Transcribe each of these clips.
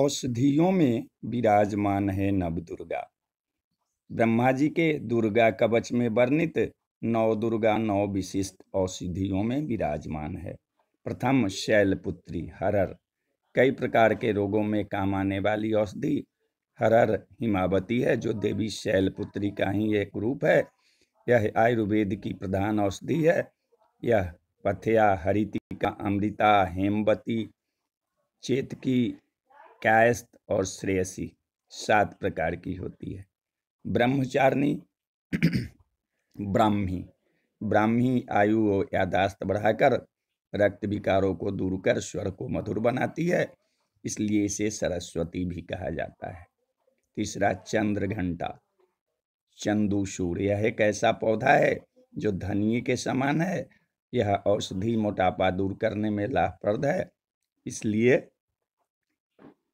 औषधियों में विराजमान है नव दुर्गा ब्रह्मा जी के दुर्गा कवच में वर्णित नौ दुर्गा नौ विशिष्ट औषधियों में विराजमान है प्रथम शैलपुत्री हरर कई प्रकार के रोगों में काम आने वाली औषधि हरर हिमावती है जो देवी शैलपुत्री का ही एक रूप है यह आयुर्वेद की प्रधान औषधि है यह पथया हरितिका अमृता हेमवती चेतकी कायस्थ और श्रेयसी सात प्रकार की होती है ब्रह्मचारिणी ब्राह्मी ब्राह्मी आयु और यादाश्त बढ़ाकर रक्त विकारों को दूर कर स्वर को मधुर बनाती है इसलिए इसे सरस्वती भी कहा जाता है तीसरा चंद्र घंटा चंदूशूर यह एक ऐसा पौधा है जो धनिये के समान है यह औषधि मोटापा दूर करने में लाभप्रद है इसलिए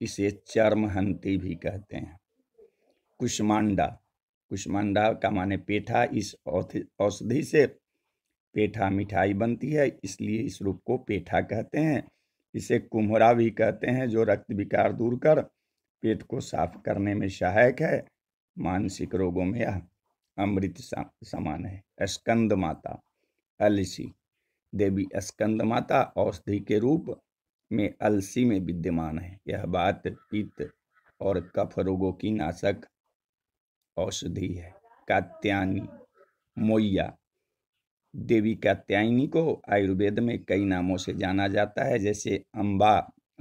इसे चर्महंती भी कहते हैं कुष्मांडा कुष्मांडा का माने पेठा इस औषधि से पेठा मिठाई बनती है इसलिए इस रूप को पेठा कहते हैं इसे कुम्हरा भी कहते हैं जो रक्त विकार दूर कर पेट को साफ करने में सहायक है मानसिक रोगों में यह अमृत समान है स्कंद माता अलसी देवी स्कंद माता औषधि के रूप में अलसी में विद्यमान है यह बात पित्त और कफ रोगों की नाशक औषधि है कात्यायनी मोया देवी कात्यायनी को आयुर्वेद में कई नामों से जाना जाता है जैसे अम्बा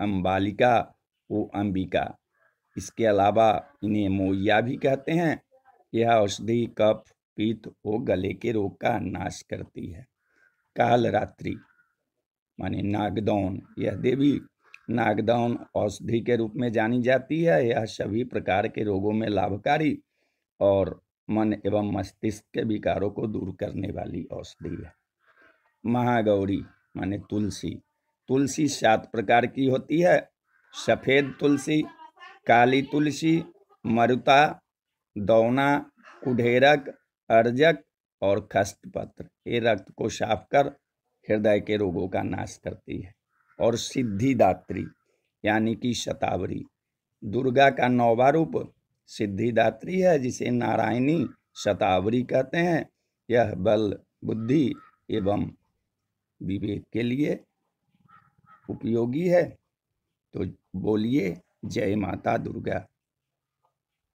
अम्बालिका ओ अंबिका इसके अलावा इन्हें मोया भी कहते हैं यह औषधि कफ पीत और गले के रोग का नाश करती है काल रात्रि माने नागदौन यह देवी नागदौन औषधि के रूप में जानी जाती है यह सभी प्रकार के रोगों में लाभकारी और मन एवं मस्तिष्क के विकारों को दूर करने वाली औषधि है महागौरी माने तुलसी तुलसी सात प्रकार की होती है सफ़ेद तुलसी काली तुलसी मरुता दौना कुढेरक अर्जक और खस्त पत्र ये रक्त को साफ कर हृदय के रोगों का नाश करती है और सिद्धिदात्री यानी कि शतावरी दुर्गा का नौवा रूप सिद्धिदात्री है जिसे नारायणी शतावरी कहते हैं यह बल बुद्धि एवं विवेक के लिए उपयोगी है तो बोलिए जय माता दुर्गा